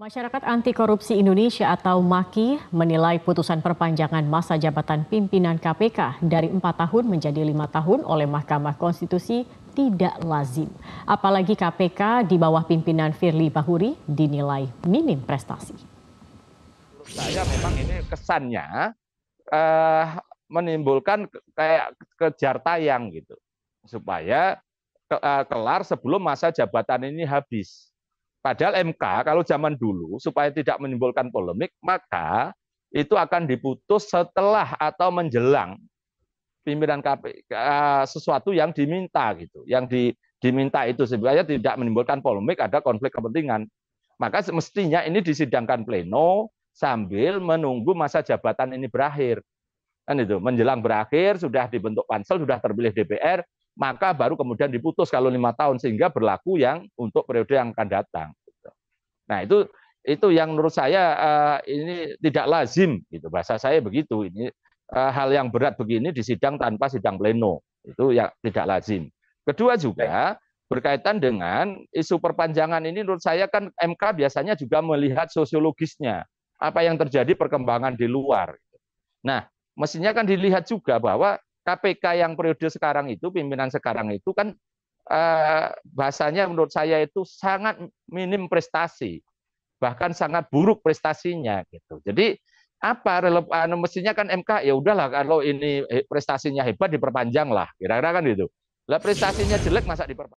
Masyarakat Anti Korupsi Indonesia atau MAKI menilai putusan perpanjangan masa jabatan pimpinan KPK dari empat tahun menjadi lima tahun oleh Mahkamah Konstitusi tidak lazim. Apalagi KPK di bawah pimpinan Firly Bahuri dinilai minim prestasi. Menurut saya memang ini kesannya eh, menimbulkan kayak kejar tayang gitu. Supaya ke, eh, kelar sebelum masa jabatan ini habis Padahal MK kalau zaman dulu supaya tidak menimbulkan polemik, maka itu akan diputus setelah atau menjelang pimpinan KPK eh, sesuatu yang diminta gitu, yang di, diminta itu sebenarnya tidak menimbulkan polemik, ada konflik kepentingan. Maka mestinya ini disidangkan pleno sambil menunggu masa jabatan ini berakhir. Kan itu, menjelang berakhir sudah dibentuk pansel, sudah terpilih DPR, maka baru kemudian diputus kalau lima tahun sehingga berlaku yang untuk periode yang akan datang. Gitu. Nah itu itu yang menurut saya eh, ini tidak lazim gitu bahasa saya begitu ini eh, hal yang berat begini di sidang tanpa sidang pleno itu ya tidak lazim. Kedua juga berkaitan dengan isu perpanjangan ini menurut saya kan MK biasanya juga melihat sosiologisnya apa yang terjadi perkembangan di luar. Gitu. Nah mestinya kan dilihat juga bahwa KPK yang periode sekarang itu, pimpinan sekarang itu kan eh, bahasanya menurut saya itu sangat minim prestasi, bahkan sangat buruk prestasinya gitu. Jadi apa relevan mestinya kan MK ya udahlah kalau ini eh, prestasinya hebat diperpanjang lah kira-kira kan gitu lah prestasinya jelek masa diperpanjang